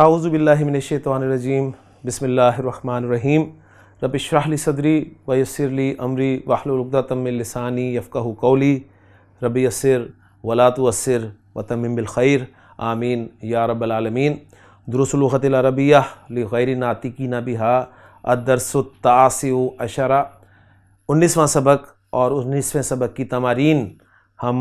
اعوذ باللہ من الشیطان الرجیم بسم اللہ الرحمن الرحیم رب اشرح لی صدری و وحلو عمری وحلالغد لسانی یفقہ قولی رب یسر ولا و عصر و تم آمین یا رب العالمین دروس لغت العربیہ لغیر علی خیر الدرس بہا عشرہ انیسواں سبق اور انیسویں سبق کی تمارین ہم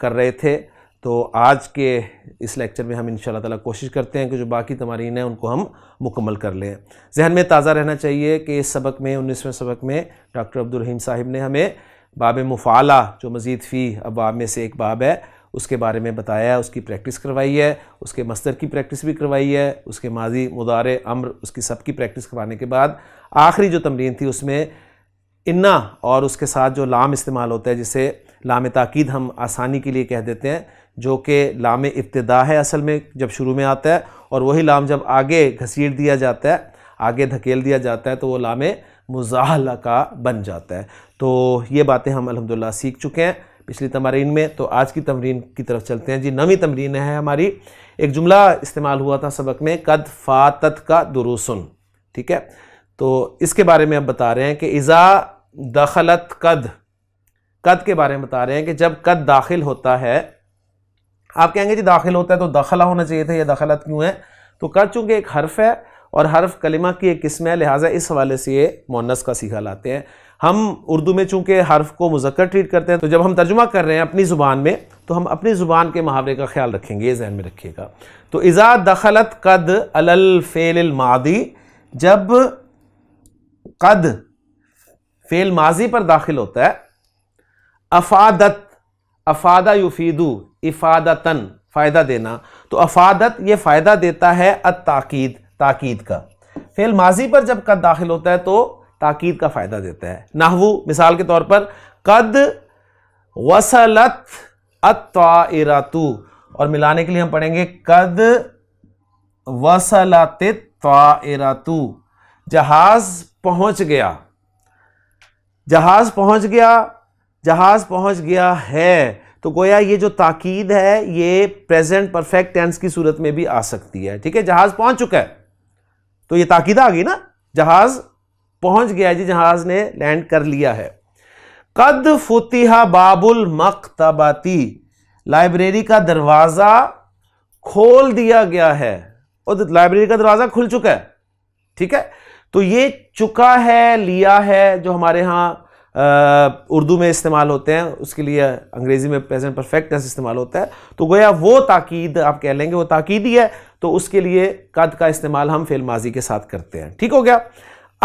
کر رہے تھے تو آج کے اس لیکچر میں ہم ان شاء اللہ تعالیٰ کوشش کرتے ہیں کہ جو باقی تمارین ہیں ان کو ہم مکمل کر لیں ذہن میں تازہ رہنا چاہیے کہ اس سبق میں انیسویں سبق میں ڈاکٹر عبدالرحیم صاحب نے ہمیں باب مفعالہ جو مزید فی ابواب میں سے ایک باب ہے اس کے بارے میں بتایا ہے اس کی پریکٹس کروائی ہے اس کے مستر کی پریکٹس بھی کروائی ہے اس کے ماضی مدار امر اس کی سب کی پریکٹس کروانے کے بعد آخری جو تمرین تھی اس میں انا اور اس کے ساتھ جو لام استعمال ہوتا ہے جسے لام تاکید ہم آسانی کے لیے کہہ دیتے ہیں جو کہ لام ابتدا ہے اصل میں جب شروع میں آتا ہے اور وہی لام جب آگے گھسیٹ دیا جاتا ہے آگے دھکیل دیا جاتا ہے تو وہ لام مزاحلہ کا بن جاتا ہے تو یہ باتیں ہم الحمدللہ سیکھ چکے ہیں پچھلی تمرین میں تو آج کی تمرین کی طرف چلتے ہیں جی نویں تمرین ہے ہماری ایک جملہ استعمال ہوا تھا سبق میں قد فاتت کا دروسن ٹھیک ہے تو اس کے بارے میں اب بتا رہے ہیں کہ ازا دخلت قد قد کے بارے میں بتا رہے ہیں کہ جب قد داخل ہوتا ہے آپ کہیں گے جی داخل ہوتا ہے تو داخلہ ہونا چاہیے تھا یہ دخلت کیوں ہے تو کر چونکہ ایک حرف ہے اور حرف کلمہ کی ایک قسم ہے لہٰذا اس حوالے سے یہ مونس کا سیکھا لاتے ہیں ہم اردو میں چونکہ حرف کو مذکر ٹریٹ کرتے ہیں تو جب ہم ترجمہ کر رہے ہیں اپنی زبان میں تو ہم اپنی زبان کے محاورے کا خیال رکھیں گے یہ ذہن میں رکھیے گا تو ازا دخلت قد الفعل المادی جب قد فعل ماضی پر داخل ہوتا ہے افادت افادہ یفیدو افادتن فائدہ دینا تو افادت یہ فائدہ دیتا ہے التاقید تاکید تاقید کا فعل ماضی پر جب قد داخل ہوتا ہے تو تاقید کا فائدہ دیتا ہے نحو مثال کے طور پر قد وسلت الطائراتو اور ملانے کے لیے ہم پڑھیں گے قد وصلت الطائراتو جہاز پہنچ گیا جہاز پہنچ گیا جہاز پہنچ گیا ہے تو گویا یہ جو تاکید ہے یہ پریزنٹ پرفیکٹ ٹینس کی صورت میں بھی آ سکتی ہے ٹھیک ہے جہاز پہنچ چکا ہے تو یہ تاکید آ گئی نا جہاز پہنچ گیا جی جہاز نے لینڈ کر لیا ہے قد فتح باب المکتباتی لائبریری کا دروازہ کھول دیا گیا ہے اور لائبریری کا دروازہ کھل چکا ہے ٹھیک ہے تو یہ چکا ہے لیا ہے جو ہمارے ہاں اردو میں استعمال ہوتے ہیں اس کے لیے انگریزی میں پریزنٹ ٹینس استعمال ہوتا ہے تو گویا وہ تاکید آپ کہہ لیں گے وہ تاکید ہی ہے تو اس کے لیے قد کا استعمال ہم فعل ماضی کے ساتھ کرتے ہیں ٹھیک ہو گیا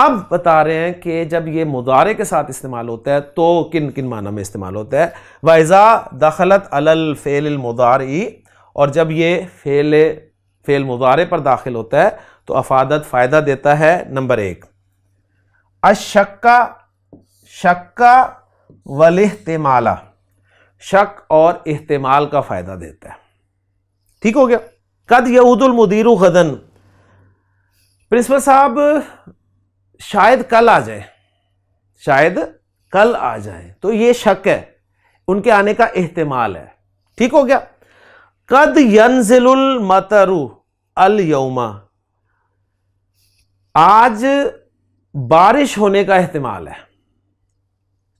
اب بتا رہے ہیں کہ جب یہ مدارے کے ساتھ استعمال ہوتا ہے تو کن کن معنی میں استعمال ہوتا ہے دَخَلَتْ دخلت اللفیل المداری اور جب یہ فعل فعل مدارے پر داخل ہوتا ہے تو افادت فائدہ دیتا ہے نمبر ایک اشکا شکا کا مالا شک اور احتمال کا فائدہ دیتا ہے ٹھیک ہو گیا قد یعود المدیر غدن پرنسپل صاحب شاید کل آ جائے شاید کل آ جائے تو یہ شک ہے ان کے آنے کا احتمال ہے ٹھیک ہو گیا قد ینزل المطر الیوم آج بارش ہونے کا احتمال ہے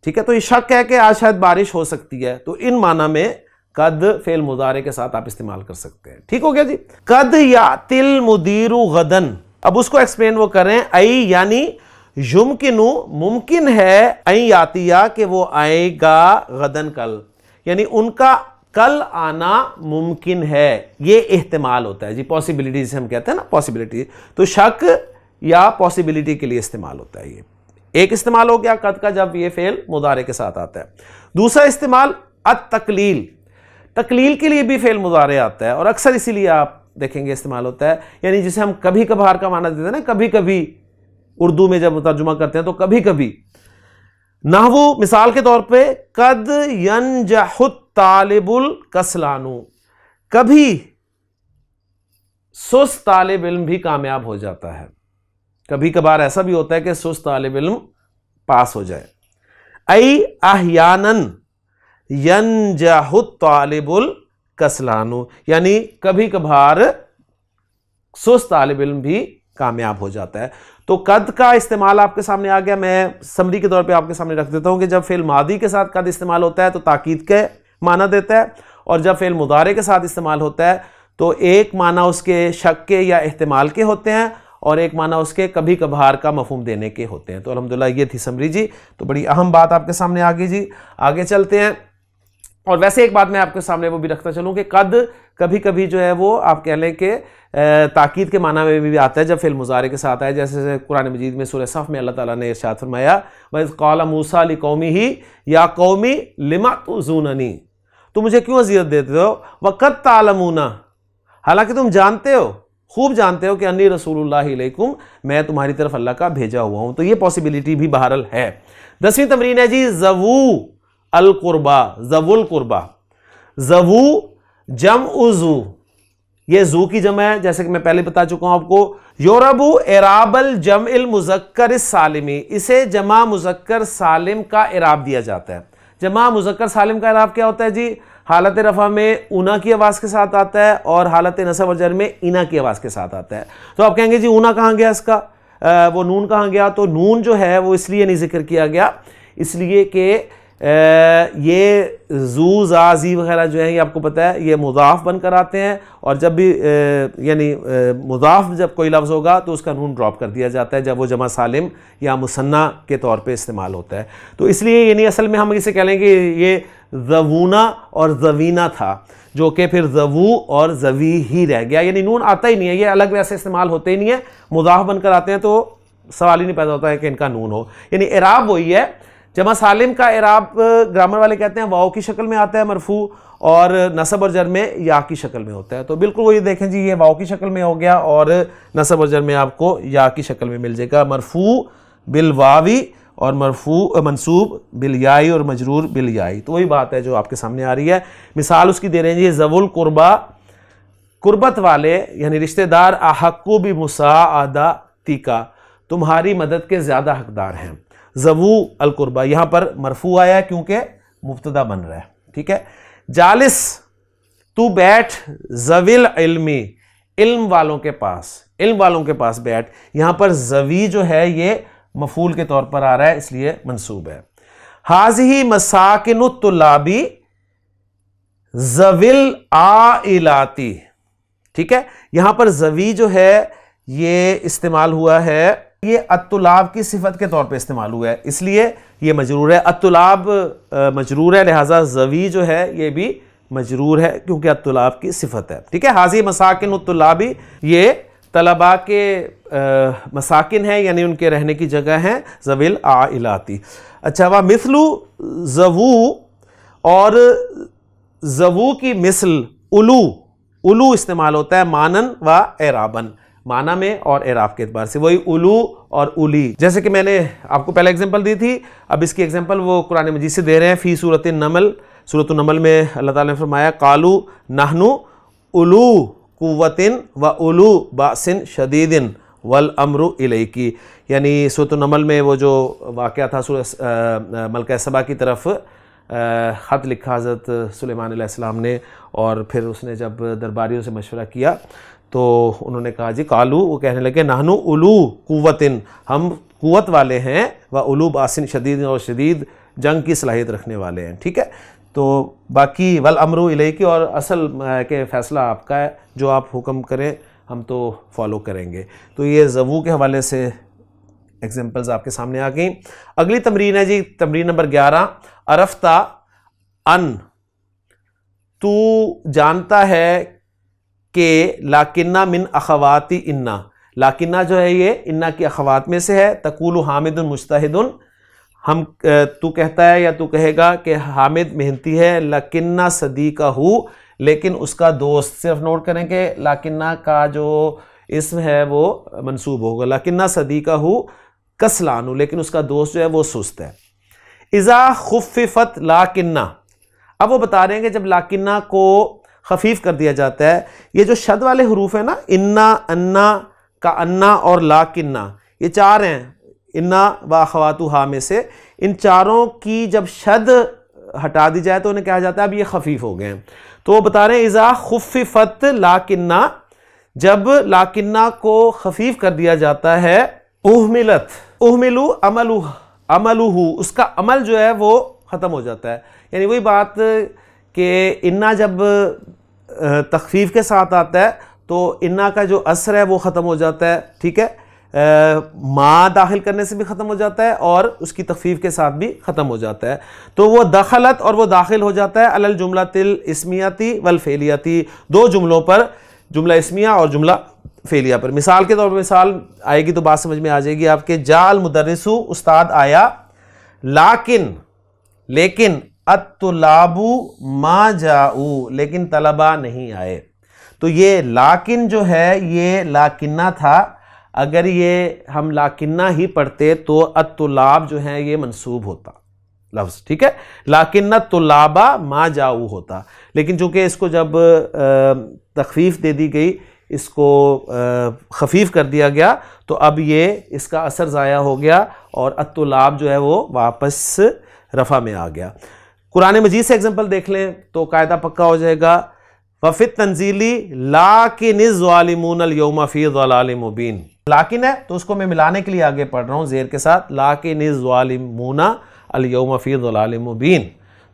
ٹھیک ہے تو یہ شک ہے کہ آج شاید بارش ہو سکتی ہے تو ان معنی میں قد فعل مضارے کے ساتھ آپ استعمال کر سکتے ہیں ٹھیک ہو گیا جی قد یا تل مدیر غدن اب اس کو ایکسپلین وہ کریں ای یعنی یمکنو ممکن ہے ای یاتیا کہ وہ آئے گا غدن کل یعنی ان کا کل آنا ممکن ہے یہ احتمال ہوتا ہے جی سے ہم کہتے ہیں نا پاسبلٹی تو شک یا پاسبلٹی کے لیے استعمال ہوتا ہے یہ ایک استعمال ہو گیا قد کا جب یہ فعل مدارے کے ساتھ آتا ہے دوسرا استعمال التقلیل تقلیل کے لیے بھی فعل مدارے آتا ہے اور اکثر اسی لیے آپ دیکھیں گے استعمال ہوتا ہے یعنی جسے ہم کبھی کبھار کا معنی دیتے ہیں نا کبھی کبھی اردو میں جب ترجمہ کرتے ہیں تو کبھی کبھی وہ مثال کے طور پہ قد ین طالب القسلانو کبھی سست طالب علم بھی کامیاب ہو جاتا ہے کبھی کبھار ایسا بھی ہوتا ہے کہ سست طالب علم پاس ہو جائے ای ینجہ طالب الکسلانو یعنی کبھی کبھار سست طالب علم بھی کامیاب ہو جاتا ہے تو قد کا استعمال آپ کے سامنے آ گیا میں سمری کے طور پہ آپ کے سامنے رکھ دیتا ہوں کہ جب فعل مادی کے ساتھ قد استعمال ہوتا ہے تو تاکید کے معنی دیتا ہے اور جب مدارے کے ساتھ استعمال ہوتا ہے تو ایک معنی اس کے شک کے یا احتمال کے ہوتے ہیں اور ایک معنی اس کے کبھی کبھار کا مفہوم دینے کے ہوتے ہیں تو الحمدللہ یہ تھی سمری جی تو بڑی اہم بات آپ کے سامنے آگے جی آگے چلتے ہیں اور ویسے ایک بات میں آپ کے سامنے وہ بھی رکھتا چلوں کہ قد کبھی کبھی جو ہے وہ آپ کہہ لیں کہ تاکید کے معنی میں بھی آتا ہے جب فعل مظاہرے کے ساتھ آئے جیسے قرآن مجید میں سورہ صف میں اللہ تعالیٰ نے فرمایا بس قال موسا علی قومی ہی یا قومی لما تو زوننی تو مجھے کیوں اذیت دیتے ہو وہ قد حالانکہ تم جانتے ہو خوب جانتے ہو کہ انی رسول اللہ علیکم میں تمہاری طرف اللہ کا بھیجا ہوا ہوں تو یہ بھی بہرحال ہے دسویں تمرین ہے جی زو زو یہ کی جمع ہے جیسے کہ میں پہلے بتا چکا ہوں آپ کو یوربو اراب الجم المذکر سالمی اسے جمع مذکر سالم کا اراب دیا جاتا ہے جمع مذکر سالم کا اراب کیا ہوتا ہے جی حالت رفع میں اونا کی آواز کے ساتھ آتا ہے اور حالت نصب و میں اینا کی آواز کے ساتھ آتا ہے تو آپ کہیں گے جی اونا کہاں گیا اس کا وہ نون کہاں گیا تو نون جو ہے وہ اس لیے نہیں ذکر کیا گیا اس لیے کہ یہ زو زی وغیرہ جو ہیں یہ آپ کو پتہ ہے یہ مضاف بن کر آتے ہیں اور جب بھی یعنی مضاف جب کوئی لفظ ہوگا تو اس کا نون ڈراپ کر دیا جاتا ہے جب وہ جمع سالم یا مصنع کے طور پہ استعمال ہوتا ہے تو اس لیے یعنی اصل میں ہم اسے کہہ لیں کہ یہ زوونہ اور زوینہ تھا جو کہ پھر زوو اور زوی ہی رہ گیا یعنی نون آتا ہی نہیں ہے یہ الگ ویسے استعمال ہوتے ہی نہیں ہے مضاف بن کر آتے ہیں تو سوال ہی نہیں پیدا ہوتا ہے کہ ان کا نون ہو یعنی عراب وہی ہے جمع ہاں سالم کا عراب گرامر والے کہتے ہیں واؤ کی شکل میں آتا ہے مرفوع اور نصب اور جرمے یا کی شکل میں ہوتا ہے تو بالکل وہ یہ دیکھیں جی یہ واؤ کی شکل میں ہو گیا اور نصب اور جرمے آپ کو یا کی شکل میں مل جائے گا مرفوع بالواوی اور مرفوع منصوب بلیائی اور مجرور بلیائی تو وہی بات ہے جو آپ کے سامنے آ رہی ہے مثال اس کی دے رہے ہیں جی زو القربا قربت والے یعنی رشتہ دار احقو و تیکا تمہاری مدد کے زیادہ حقدار ہیں القربا یہاں پر مرفوع آیا ہے کیونکہ مبتدا بن رہا ہے ٹھیک ہے جالس تو بیٹھ زویل علمی علم والوں کے پاس علم والوں کے پاس بیٹھ یہاں پر زوی جو ہے یہ مفول کے طور پر آ رہا ہے اس لیے منصوب حاض حاضی مساکن الطلابی زویل آلاتی ٹھیک ہے یہاں پر زوی جو ہے یہ استعمال ہوا ہے یہ اطلاب کی صفت کے طور پہ استعمال ہوا ہے اس لیے یہ مجرور ہے اتلاب مجرور ہے لہٰذا زوی جو ہے یہ بھی مجرور ہے کیونکہ اتلاب کی صفت ہے ٹھیک ہے حاضی مساکن طلابی یہ طلباء کے مساکن ہیں یعنی ان کے رہنے کی جگہ ہیں زویل آلاتی اچھا وہ مثلو زوو اور زوو کی مثل الو الو استعمال ہوتا ہے مانن و اعرابن معنی میں اور اعراف کے اعتبار سے وہی الو اور اولی جیسے کہ میں نے آپ کو پہلا اگزامپل دی تھی اب اس کی ایگزامپل وہ قرآن مجید سے دے رہے ہیں فی صورت نمل صورت النمل میں اللہ تعالیٰ نے فرمایا کالو نہنو الو قوتن و اولو باسن شدید والامر الیکی یعنی صورت النمل میں وہ جو واقعہ تھا ملکہ سبا کی طرف خط لکھا حضرت سلیمان علیہ السلام نے اور پھر اس نے جب درباریوں سے مشورہ کیا تو انہوں نے کہا جی کالو وہ کہنے لگے نہنو الو قوتن ہم قوت والے ہیں و الو باسن شدید اور شدید جنگ کی صلاحیت رکھنے والے ہیں ٹھیک ہے تو باقی ول امرو علیہ کی اور اصل کے فیصلہ آپ کا ہے جو آپ حکم کریں ہم تو فالو کریں گے تو یہ زبو کے حوالے سے ایگزامپلز آپ کے سامنے آ گئیں اگلی تمرین ہے جی تمرین نمبر گیارہ عرفتہ ان تو جانتا ہے کہ لاکنہ من اخواتی انا لاکنہ جو ہے یہ انا کی اخوات میں سے ہے تقول حامد المشتحد ہم تو کہتا ہے یا تو کہے گا کہ حامد محنتی ہے لاکنہ صدیقہ ہو لیکن اس کا دوست صرف نوٹ کریں کہ لاکنہ کا جو اسم ہے وہ منصوب ہوگا لاکنہ صدیقہ ہو کسلانو لیکن اس کا دوست جو ہے وہ سست ہے ازا خففت لاکنہ اب وہ بتا رہے ہیں کہ جب لاکنہ کو خفیف کر دیا جاتا ہے یہ جو شد والے حروف ہیں نا انا انا کا انا اور لا کنا یہ چار ہیں انا اخواتو ہا میں سے ان چاروں کی جب شد ہٹا دی جائے تو انہیں کہا جاتا ہے اب یہ خفیف ہو گئے ہیں تو وہ بتا رہے ہیں ازا خففت لا کنا جب لا کنا کو خفیف کر دیا جاتا ہے اہملت اہملو عملو امل اس کا عمل جو ہے وہ ختم ہو جاتا ہے یعنی وہی بات کہ انا جب تخفیف کے ساتھ آتا ہے تو انا کا جو اثر ہے وہ ختم ہو جاتا ہے ٹھیک ہے ماں داخل کرنے سے بھی ختم ہو جاتا ہے اور اس کی تخفیف کے ساتھ بھی ختم ہو جاتا ہے تو وہ دخلت اور وہ داخل ہو جاتا ہے جملہ تل اسمیاتی و دو جملوں پر جملہ اسمیہ اور جملہ فیلیا پر مثال کے طور پر مثال آئے گی تو بات سمجھ میں آ جائے گی آپ کے جال مدرسو استاد آیا لاکن لیکن اتلابو ما جاؤ لیکن طلبہ نہیں آئے تو یہ لاکن جو ہے یہ لاکنہ تھا اگر یہ ہم لاکنہ ہی پڑھتے تو اتلاب جو ہے یہ منصوب ہوتا لفظ ٹھیک ہے لاکنہ تو ما جاؤ ہوتا لیکن چونکہ اس کو جب تخفیف دے دی گئی اس کو خفیف کر دیا گیا تو اب یہ اس کا اثر ضائع ہو گیا اور اتلاب جو ہے وہ واپس رفع میں آ گیا قرآن مجید سے ایگزامپل دیکھ لیں تو قاعدہ پکا ہو جائے گا وفت تنزیلی لاکن ظالمون والمون یوم فیرعلم البین لاکن ہے تو اس کو میں ملانے کے لیے آگے پڑھ رہا ہوں زیر کے ساتھ لاکن ظالمون والمون الوم فیرعالم مبین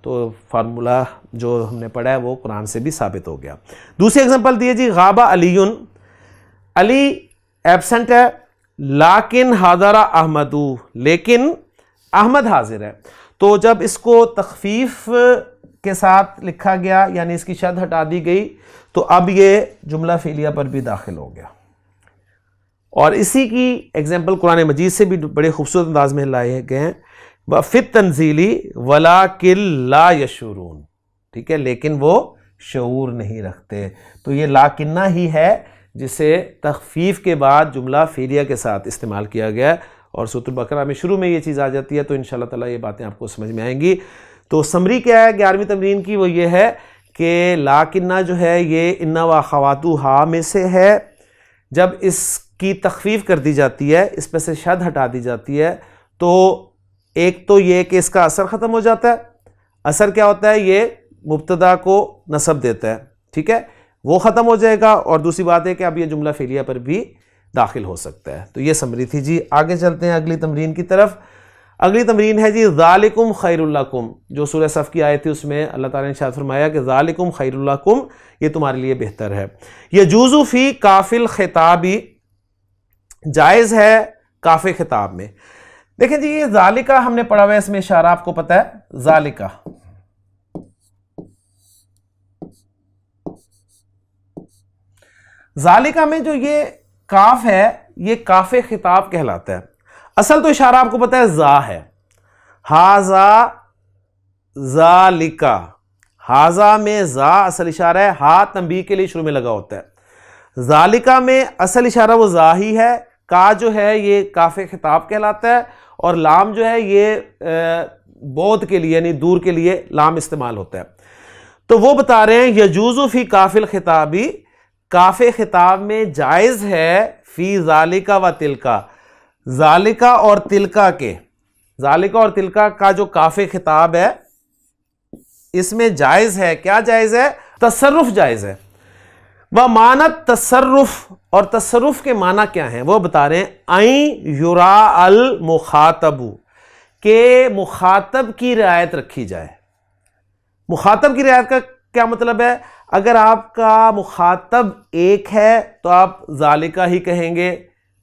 تو فارمولا جو ہم نے پڑھا ہے وہ قرآن سے بھی ثابت ہو گیا دوسری ایگزامپل دیے جی غابہ علیون علی ایبسنٹ ہے لاکن حاضرہ احمدو لیکن احمد حاضر ہے تو جب اس کو تخفیف کے ساتھ لکھا گیا یعنی اس کی شد ہٹا دی گئی تو اب یہ جملہ فیلیہ پر بھی داخل ہو گیا اور اسی کی ایگزامپل قرآن مجید سے بھی بڑے خوبصورت انداز میں لائے گئے ہیں و تنزیلی ولا کل لا یشورون ٹھیک ہے لیکن وہ شعور نہیں رکھتے تو یہ لا ہی ہے جسے تخفیف کے بعد جملہ فیلیہ کے ساتھ استعمال کیا گیا ہے اور سوت البقرہ میں شروع میں یہ چیز آ جاتی ہے تو ان شاء اللہ تعالیٰ یہ باتیں آپ کو سمجھ میں آئیں گی تو سمری کیا ہے گیارہویں تمرین کی وہ یہ ہے کہ لاکنہ جو ہے یہ انہ و خواتو ہا میں سے ہے جب اس کی تخفیف کر دی جاتی ہے اس میں سے شد ہٹا دی جاتی ہے تو ایک تو یہ کہ اس کا اثر ختم ہو جاتا ہے اثر کیا ہوتا ہے یہ مبتدا کو نصب دیتا ہے ٹھیک ہے وہ ختم ہو جائے گا اور دوسری بات ہے کہ اب یہ جملہ فیلیہ پر بھی داخل ہو سکتا ہے تو یہ سمری تھی جی آگے چلتے ہیں اگلی تمرین کی طرف اگلی تمرین ہے جی ذالکم خیر اللہ کم جو سورہ صف کی آئے تھی اس میں اللہ تعالیٰ نے شاد فرمایا کہ ذالکم خیر اللہ کم یہ تمہارے لیے بہتر ہے یہ جوزو فی کافل خطابی جائز ہے کاف خطاب میں دیکھیں جی یہ ذالکہ ہم نے پڑھا ہوا ہے اس میں اشارہ آپ کو پتا ہے ذالکہ ذالکہ میں جو یہ کاف ہے یہ کاف خطاب کہلاتا ہے اصل تو اشارہ آپ کو پتا ہے زا ہے ہاضا زا لکا ہاضا میں زا اصل اشارہ ہے ہا تنبیہ کے لیے شروع میں لگا ہوتا ہے زالکا میں اصل اشارہ وہ زا ہی ہے کا جو ہے یہ کاف خطاب کہلاتا ہے اور لام جو ہے یہ بودھ کے لیے یعنی دور کے لیے لام استعمال ہوتا ہے تو وہ بتا رہے ہیں یجوز فی کافل خطابی کاف خطاب میں جائز ہے فی ذالکا و تلکا ذالکا اور تلکا کے ذالکا اور تلکا کا جو کاف خطاب ہے اس میں جائز ہے کیا جائز ہے تصرف جائز ہے وہ مانت تصرف اور تصرف کے معنی کیا ہیں وہ بتا رہے ہیں یورا المخاطب کہ مخاطب کی رعایت رکھی جائے مخاطب کی رعایت کا کیا مطلب ہے اگر آپ کا مخاطب ایک ہے تو آپ ذالکہ ہی کہیں گے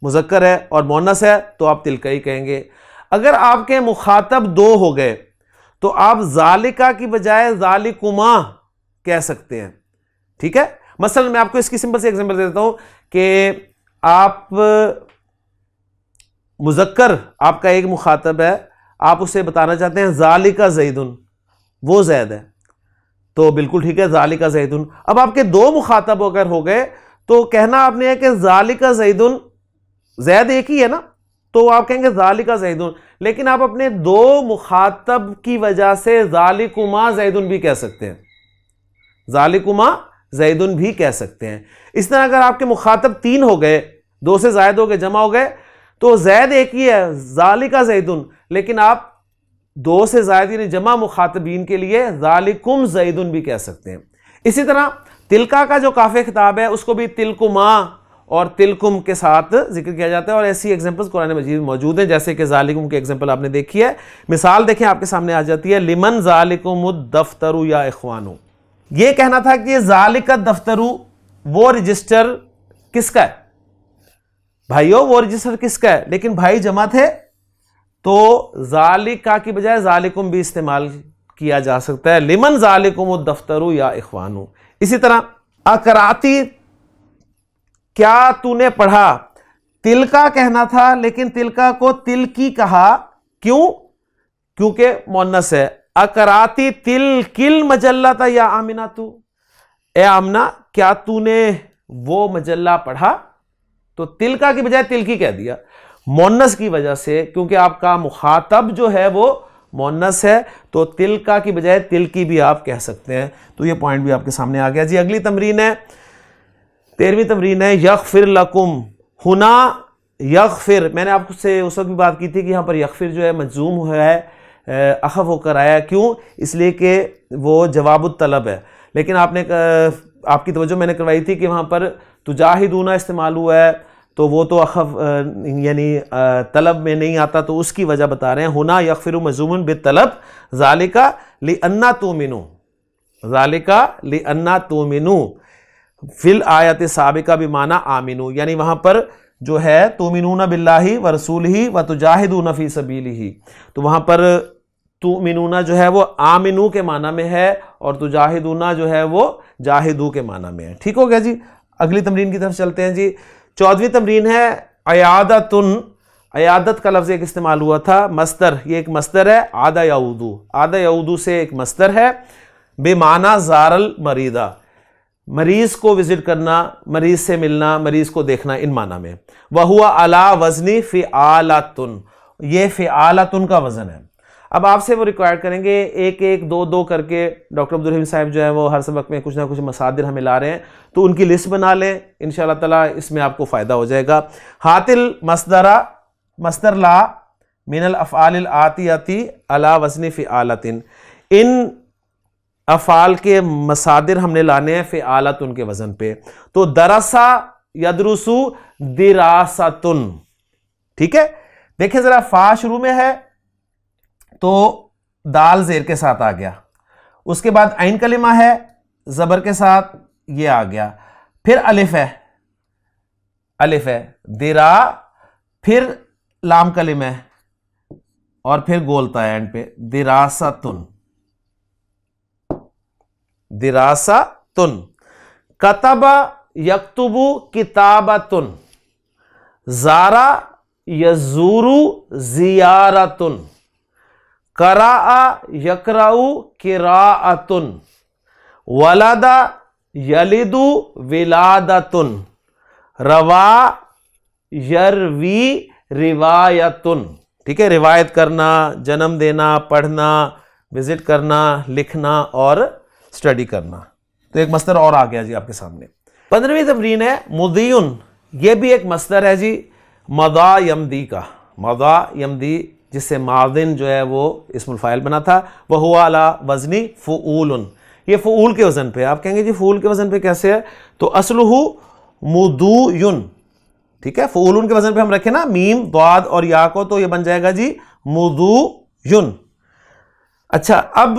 مذکر ہے اور مونس ہے تو آپ تلکہ ہی کہیں گے اگر آپ کے مخاطب دو ہو گئے تو آپ ذالکہ کی بجائے ذالکما کہہ سکتے ہیں ٹھیک ہے مثلا میں آپ کو اس کی سمپل سے ایگزامپل دیتا ہوں کہ آپ مذکر آپ کا ایک مخاطب ہے آپ اسے بتانا چاہتے ہیں ذالکہ زیدن وہ زید ہے تو بالکل ٹھیک ہے ذالکہ زیدن اب آپ کے دو مخاطب اگر ہو گئے تو کہنا آپ نے ہے کہ ذالکہ زیدن زید ایک ہی ہے نا تو آپ کہیں گے ذالکہ زیدن لیکن آپ اپنے دو مخاطب کی وجہ سے ذالکما زیدن بھی کہہ سکتے ہیں ذالکما زیدن بھی کہہ سکتے ہیں اس طرح اگر آپ کے مخاطب تین ہو گئے دو سے زائد ہو گئے جمع ہو گئے تو زید ایک ہی ہے ذالکہ زیدن لیکن آپ دو سے زائد یعنی جمع مخاطبین کے لیے ذالکم زیدن بھی کہہ سکتے ہیں اسی طرح تلکا کا جو کافی خطاب ہے اس کو بھی تلکما اور تلکم کے ساتھ ذکر کیا جاتا ہے اور ایسی قرآن مجید موجود ہیں جیسے کہ ذالکم کی ایگزامپل آپ نے دیکھی ہے مثال دیکھیں آپ کے سامنے آ جاتی ہے لمن ذالکم الدفترو یا اخوانو یہ کہنا تھا کہ ذالک دفترو وہ رجسٹر کس کا ہے بھائیو وہ رجسٹر کس کا ہے لیکن بھائی جمع تھے تو ذالکا کی بجائے ذالکم بھی استعمال کیا جا سکتا ہے لمن ذالکم دفتر یا اخوانو اسی طرح اکراتی کیا تو نے پڑھا تلکا کہنا تھا لیکن تلکا کو تلکی کہا کیوں کیونکہ مونس ہے اکراتی کل مجلہ تھا یا آمینا تو اے آمنا کیا تو نے وہ مجلہ پڑھا تو تلکا کی بجائے تلکی کہہ دیا مونس کی وجہ سے کیونکہ آپ کا مخاطب جو ہے وہ مونس ہے تو تلکا کی بجائے تلکی بھی آپ کہہ سکتے ہیں تو یہ پوائنٹ بھی آپ کے سامنے آ گیا جی اگلی تمرین ہے تیرویں تمرین ہے یغفر لکم ہنا یغفر میں نے آپ سے اس وقت بھی بات کی تھی کہ یہاں پر یغفر جو ہے مجزوم ہوا ہے اخف ہو کر آیا کیوں اس لیے کہ وہ جواب الطلب ہے لیکن آپ نے آپ کی توجہ میں نے کروائی تھی کہ وہاں پر تجاہدونہ استعمال ہوا ہے تو وہ تو اخف یعنی طلب میں نہیں آتا تو اس کی وجہ بتا رہے ہیں ہنا یغفر مزومن مضومن بے طلب ظالقہ لی انا تو منو ذالکہ لی انّا تو منو فل آیت سابقہ بھی مانا آمنو یعنی وہاں پر جو ہے تو باللہ بلاہی و رسول ہی و توجاہدون فی سبیل ہی تو وہاں پر تو جو ہے وہ آمنو کے معنی میں ہے اور تو جو ہے وہ جاہدو کے معنی میں ہے ٹھیک ہو گیا جی اگلی تمرین کی طرف چلتے ہیں جی چودھویں تمرین ہے عیادتن عیادت ایادت کا لفظ ایک استعمال ہوا تھا مستر یہ ایک مستر ہے آدھا یعودو آدھا یعودو سے ایک مستر ہے بے زار المریدہ مریض کو وزٹ کرنا مریض سے ملنا مریض کو دیکھنا ان معنی میں وہ ہوا الا وزنی فعلی تن یہ فعلی تن کا وزن ہے اب آپ سے وہ ریکوائر کریں گے ایک ایک دو دو کر کے ڈاکٹر عبدالحیم صاحب جو ہیں وہ ہر سبق میں کچھ نہ کچھ مسادر ہمیں لا رہے ہیں تو ان کی لسٹ بنا لیں ان شاء اللہ تعالیٰ اس میں آپ کو فائدہ ہو جائے گا حاتل مصدرہ مصدر لا من الافعال الفعال علا وزن فلاطن ان افعال کے مسادر ہم نے لانے ہیں ان کے وزن پہ تو درسا یدرسو دراستن ٹھیک ہے دیکھیں ذرا فا شروع میں ہے تو دال زیر کے ساتھ آ گیا اس کے بعد عین کلمہ ہے زبر کے ساتھ یہ آ گیا پھر الف ہے الف ہے درا پھر لام کلمہ ہے اور پھر گولتا ہے اینڈ پہ دراسا تن دراسا تن کتب یکتبو کتاب تن زارا یزور زیارتن تن کرا یکراؤ کرا تن ولادا یلدو ولادتن روا یار ٹھیک ہے روایت کرنا جنم دینا پڑھنا وزٹ کرنا لکھنا اور اسٹڈی کرنا تو ایک مستر اور آ گیا جی آپ کے سامنے پندرہویں تفرین ہے مدیون یہ بھی ایک مستر ہے جی مدا یمدی کا مدا یمدی جس سے ماردن جو ہے وہ اسم الفائل بنا تھا وہ ہوا وزنی فعول یہ فعول کے وزن پہ آپ کہیں گے جی فعول کے وزن پہ کیسے ہے تو اسلحو مودو یون ٹھیک ہے فعول ان کے وزن پہ ہم رکھیں نا میم دعاد اور یا کو تو یہ بن جائے گا جی مدو یون اچھا اب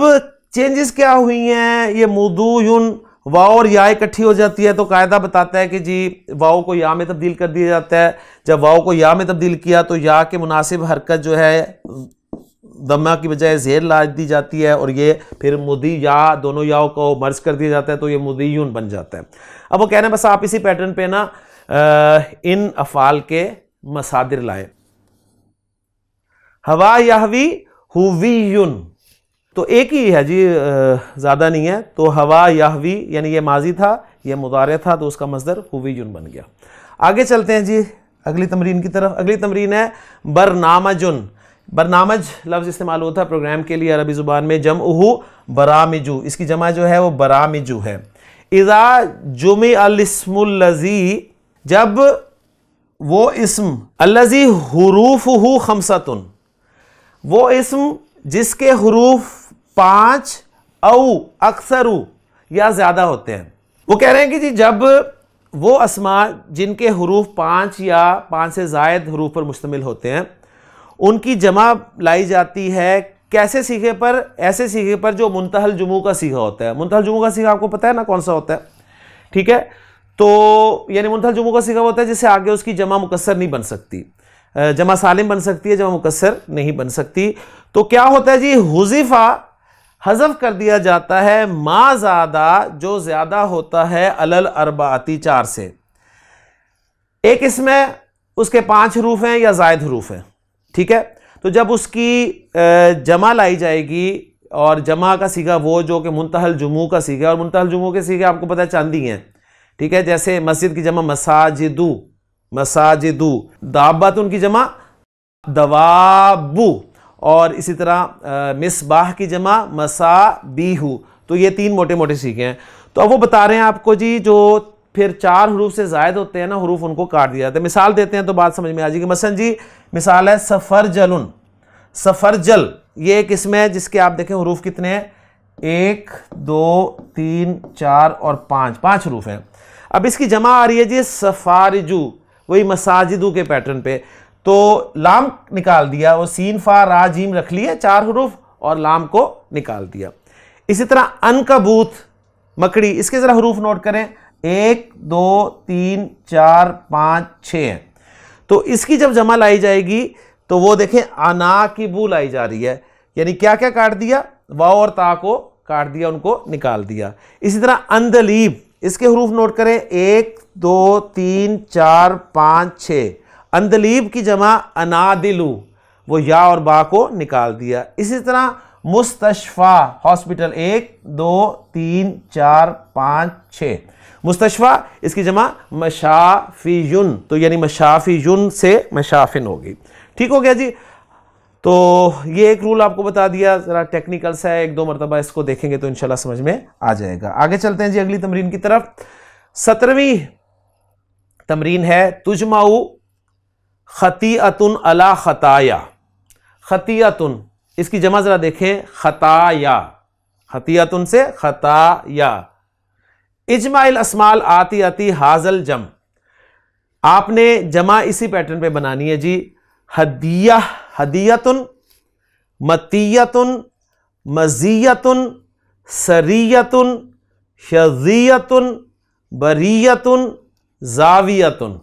چینجز کیا ہوئی ہیں یہ مدو یون واؤ اور یا اکٹھی ہو جاتی ہے تو قاعدہ بتاتا ہے کہ جی واؤ کو یا میں تبدیل کر دیا جاتا ہے جب واؤ کو یا میں تبدیل کیا تو یا کے مناسب حرکت جو ہے دمہ کی بجائے زیر لاج دی جاتی ہے اور یہ پھر مدی یا دونوں یاؤ کو مرض کر دیا جاتا ہے تو یہ مدی یون بن جاتا ہے اب وہ کہنا بس آپ اسی پیٹرن پہ نا ان افعال کے مسادر لائے ہوا یاوی ہوویون تو ایک ہی ہے جی زیادہ نہیں ہے تو ہوا یاہوی یعنی یہ ماضی تھا یہ مدار تھا تو اس کا ہووی ہوی بن گیا آگے چلتے ہیں جی اگلی تمرین کی طرف اگلی تمرین ہے برنامجن برنامج لفظ استعمال ہوتا ہے پروگرام کے لیے عربی زبان میں جم اہو برامجو اس کی جمع جو ہے وہ برامجو ہے اذا جمع الاسم اللذی جب وہ اسم اللذی حروف ہو خمسۃن وہ اسم جس کے حروف پانچ او اکثر او یا زیادہ ہوتے ہیں وہ کہہ رہے ہیں کہ جی جب وہ اسما جن کے حروف پانچ یا پانچ سے زائد حروف پر مشتمل ہوتے ہیں ان کی جمع لائی جاتی ہے کیسے سیکھے پر ایسے سیکھے پر جو منتحل جموں کا سیکھا ہوتا ہے منتحل جموں کا سیکھا آپ کو پتہ ہے نا کون سا ہوتا ہے ٹھیک ہے تو یعنی منتحل جموں کا سیکھا ہوتا ہے جس سے آگے اس کی جمع مکسر نہیں بن سکتی جمع سالم بن سکتی ہے جمع مکسر نہیں بن سکتی تو کیا ہوتا ہے جی حذیفہ حذف کر دیا جاتا ہے ما زیادہ جو زیادہ ہوتا ہے الل ارباتی چار سے ایک اس میں اس کے پانچ حروف ہیں یا زائد حروف ہیں ٹھیک ہے تو جب اس کی جمع لائی جائے گی اور جمع کا سیگا وہ جو کہ منتحل جموں کا سیگا اور منتحل جموں کے سیگے آپ کو پتا چاندی ہیں ٹھیک ہے جیسے مسجد کی جمع مساجدو مساجدو دعبت ان کی جمع دوابو اور اسی طرح مصباح کی جمع مسا بیہو تو یہ تین موٹے موٹے سیکھے ہیں تو اب وہ بتا رہے ہیں آپ کو جی جو پھر چار حروف سے زائد ہوتے ہیں نا حروف ان کو کاٹ دیا جاتا ہے مثال دیتے ہیں تو بات سمجھ میں آ جائے کہ مثلا جی مثال ہے سفر جلن سفر جل یہ ایک میں ہے جس کے آپ دیکھیں حروف کتنے ہیں ایک دو تین چار اور پانچ پانچ حروف ہیں اب اس کی جمع آ رہی ہے جی سفارجو وہی مساجدو کے پیٹرن پہ تو لام نکال دیا وہ سین فا را جیم رکھ لیے چار حروف اور لام کو نکال دیا اسی طرح ان کا بوتھ مکڑی اس کے ذرا حروف نوٹ کریں ایک دو تین چار پانچ چھ تو اس کی جب جمع لائی جائے گی تو وہ دیکھیں انا کی بو لائی جا رہی ہے یعنی کیا کیا کاٹ دیا واؤ اور تا کو کاٹ دیا ان کو نکال دیا اسی طرح اندلیب اس کے حروف نوٹ کریں ایک دو تین چار پانچ چھ اندلیب کی جمع انادلو وہ یا اور با کو نکال دیا اسی طرح مستشفا ہاسپٹل ایک دو تین چار پانچ چھ مستشفا اس کی جمع مشافی یعنی سے مشافن ہوگی ٹھیک ہو گیا جی تو یہ ایک رول آپ کو بتا دیا ذرا ٹیکنیکل سا ہے ایک دو مرتبہ اس کو دیکھیں گے تو انشاءاللہ سمجھ میں آ جائے گا آگے چلتے ہیں جی اگلی تمرین کی طرف سترویں تمرین ہے تجمعو خطیعت خطایا خطیعتن اس کی جمع ذرا دیکھیں خطایا خطیعتن سے خطایا اجماع الاسمال آتی آتی حاضل جم آپ نے جمع اسی پیٹرن پہ بنانی ہے جی حدیہ حدیتن متیتن مزیتن سریتن شزیتن بریتن زاویتن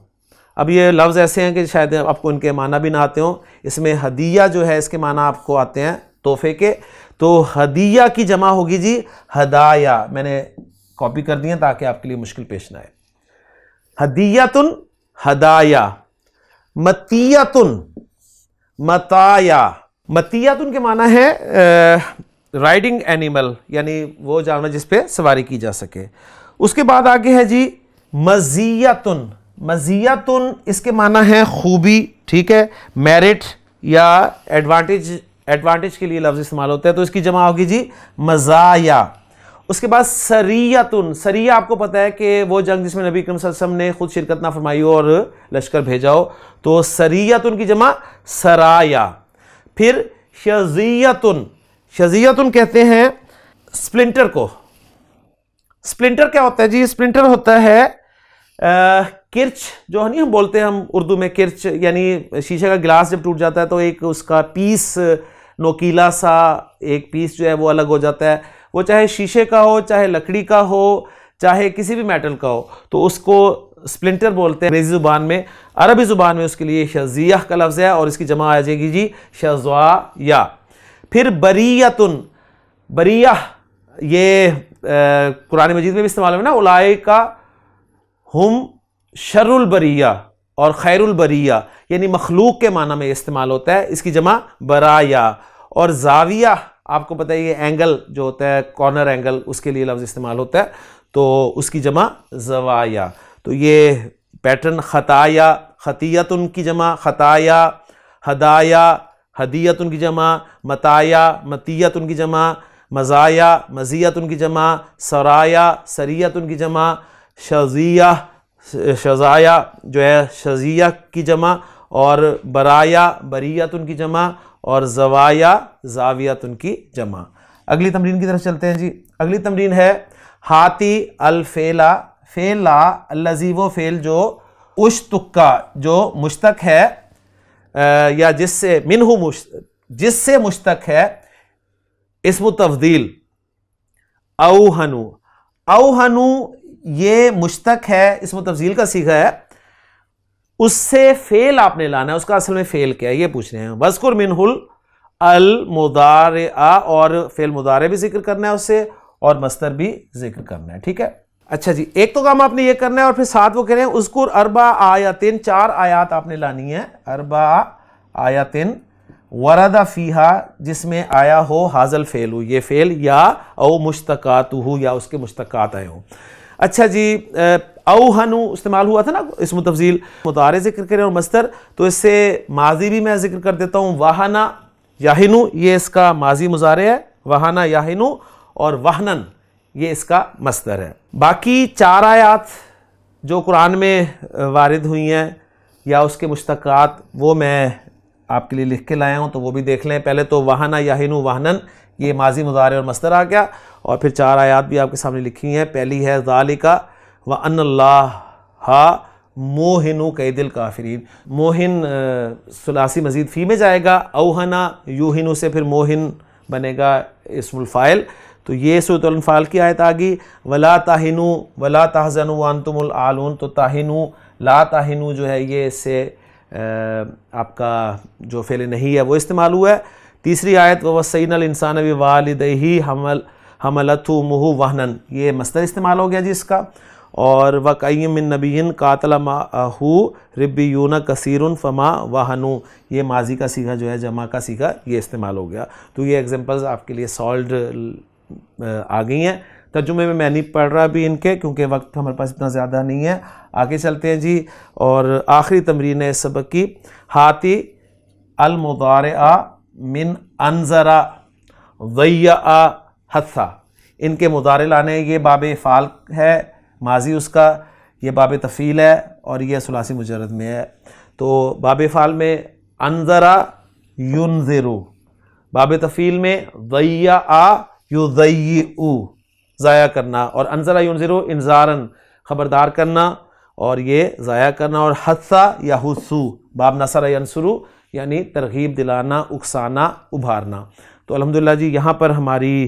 اب یہ لفظ ایسے ہیں کہ شاید آپ کو ان کے معنی بھی نہ آتے ہوں اس میں ہدیہ جو ہے اس کے معنی آپ کو آتے ہیں تحفے کے تو ہدیہ کی جمع ہوگی جی ہدایا میں نے کاپی کر دی ہیں تاکہ آپ کے لیے مشکل پیش نہ آئے ہدیتن ہدایہ متیتن متایا متیتن کے معنی ہے رائڈنگ اینیمل یعنی وہ جانور جس پہ سواری کی جا سکے اس کے بعد آگے ہے جی مزیتن مزیتن اس کے معنی ہے خوبی ٹھیک ہے میرٹ یا ایڈوانٹیج ایڈوانٹیج کے لیے لفظ استعمال ہوتا ہے تو اس کی جمع ہوگی جی مزایا اس کے بعد سریتن سریہ آپ کو پتا ہے کہ وہ جنگ جس میں نبی صلی اللہ علیہ وسلم نے خود شرکت نہ فرمائی ہو اور لشکر بھیجا ہو تو سریتن کی جمع سرایا پھر شزیتن شزیتن کہتے ہیں سپلنٹر کو سپلنٹر کیا ہوتا ہے جی سپلنٹر ہوتا ہے کرچ جو ہے نہیں ہم بولتے ہیں ہم اردو میں کرچ یعنی شیشے کا گلاس جب ٹوٹ جاتا ہے تو ایک اس کا پیس نوکیلا سا ایک پیس جو ہے وہ الگ ہو جاتا ہے وہ چاہے شیشے کا ہو چاہے لکڑی کا ہو چاہے کسی بھی میٹل کا ہو تو اس کو سپلنٹر بولتے ہیں انگریزی زبان میں عربی زبان میں اس کے لیے شزیہ کا لفظ ہے اور اس کی جمع آ جائے گی جی شزوا یا پھر بریتن بریہ یہ قرآن مجید میں بھی استعمال اولائے کا ہم شر البریہ اور خیر البریہ یعنی مخلوق کے معنی میں استعمال ہوتا ہے اس کی جمع برایہ اور زاویہ آپ کو پتہ ہے یہ اینگل جو ہوتا ہے کارنر اینگل اس کے لیے لفظ استعمال ہوتا ہے تو اس کی جمع زوایہ تو یہ پیٹرن خطایا خطیت ان کی جمع خطایا ہدایہ ہدیت ان کی جمع متایا متیت ان کی جمع مزایا مزیت ان کی جمع سرایہ سریت ان کی جمع شزیہ شزایہ جو ہے شزیہ کی جمع اور برایا بریت ان کی جمع اور زوایہ زاویت ان کی جمع اگلی تمرین کی طرف چلتے ہیں جی اگلی تمرین ہے ہاتھی الفیلہ فیلا اللہ و فیل جو اشتکا جو مشتق ہے یا جس سے منہ مشت جس سے مشتق ہے اسم و تفدیل اوہنو اوہنو یہ مشتق ہے اس تفضیل کا سیکھا ہے اس سے فیل آپ نے لانا ہے اس کا اصل میں فیل کیا یہ پوچھ رہے ہیں وزقر منہل المدار اور فیل مدارے بھی ذکر کرنا ہے اس سے اور مستر بھی ذکر کرنا ہے ٹھیک ہے اچھا جی ایک تو کام آپ نے یہ کرنا ہے اور پھر ساتھ وہ کہہ رہے ہیں اسکر اربا آیا چار آیات آپ نے لانی ہے اربا آیاتن وردا فیحا جس میں آیا ہو حاضل فیل ہو یہ فیل یا او مشتقات یا اس کے مشتقات آئے ہوں اچھا جی اوہنو استعمال ہوا تھا نا اس تفضیل متعارے ذکر کریں اور مستر تو اس سے ماضی بھی میں ذکر کر دیتا ہوں واہنا یاہنو یہ اس کا ماضی مزارے ہے واہنا یاہنو اور واہنن یہ اس کا مستر ہے باقی چار آیات جو قرآن میں وارد ہوئی ہیں یا اس کے مشتقات وہ میں آپ کے لیے لکھ کے لایا ہوں تو وہ بھی دیکھ لیں پہلے تو واہنا یاہنو واہنن یہ ماضی مزارے اور مستر آ گیا اور پھر چار آیات بھی آپ کے سامنے لکھی ہیں پہلی ہے ذالکا و ان اللہ ہا مہنو قید کا موہن سلاسی مزید فی میں جائے گا اوہنا یوہنو سے پھر موہن بنے گا اسم الفائل تو یہ صورت الفال کی آیت آگی ولا تاہنو ولا تاہذََََََن وانتم العلون تو تاہنو لا تاہنو جو ہے یہ اس سے آپ کا جو فعل نہیں ہے وہ استعمال ہوا ہے تیسری آیت و وسین الانسان بھی والدہی حمل حملتو مہو وحنن یہ مستر استعمال ہو گیا جی اس کا اور وقم من نبی قاتل مَ ربیون کثیر فما وہنو یہ ماضی کا سیکھا جو ہے جمع کا سیکھا یہ استعمال ہو گیا تو یہ ایگزامپلز آپ کے لیے سالڈ آ گئی ہیں ترجمے میں میں نہیں پڑھ رہا بھی ان کے کیونکہ وقت ہمارے پاس اتنا زیادہ نہیں ہے آگے چلتے ہیں جی اور آخری تمرین ہے اس سبق کی ہاتھی المدار من انضرا ویہ حتھا ان کے لانے یہ باب افعال ہے ماضی اس کا یہ باب تفیل ہے اور یہ سلاسی مجرد میں ہے تو باب فعال میں انذرا ینذرو باب تفیل میں ضیا آ یو او ضائع کرنا اور انذرا ینذرو انذارن خبردار کرنا اور یہ ضائع کرنا اور حدثہ یا حسو باب نصر ینصرو یعنی ترغیب دلانا اکسانا ابھارنا تو الحمدللہ جی یہاں پر ہماری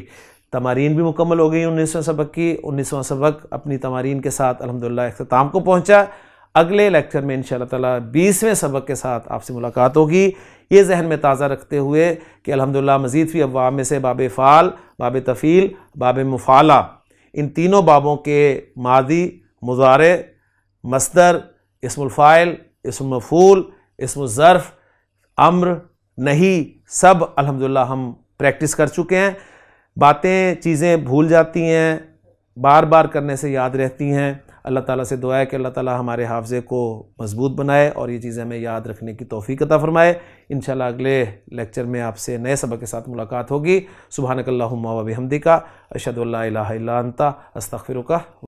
تمارین بھی مکمل ہو گئی انیسویں سبق کی انیسویں سبق اپنی تمارین کے ساتھ الحمدللہ اختتام کو پہنچا اگلے لیکچر میں انشاءاللہ تعالی بیسویں سبق کے ساتھ آپ سے ملاقات ہوگی یہ ذہن میں تازہ رکھتے ہوئے کہ الحمدللہ مزید فی ابواب میں سے باب فعال باب تفیل باب مفالہ ان تینوں بابوں کے مادی مضارع مصدر اسم الفائل اسم مفول اسم الظرف امر نہیں سب الحمدللہ ہم پریکٹس کر چکے ہیں باتیں چیزیں بھول جاتی ہیں بار بار کرنے سے یاد رہتی ہیں اللہ تعالیٰ سے دعا ہے کہ اللہ تعالیٰ ہمارے حافظے کو مضبوط بنائے اور یہ چیزیں ہمیں یاد رکھنے کی توفیق عطا فرمائے انشاءاللہ اگلے لیکچر میں آپ سے نئے سبق کے ساتھ ملاقات ہوگی سبحانک اللہم و بحمدی کا ارشد اللہ الہ الا انتا استغفرکا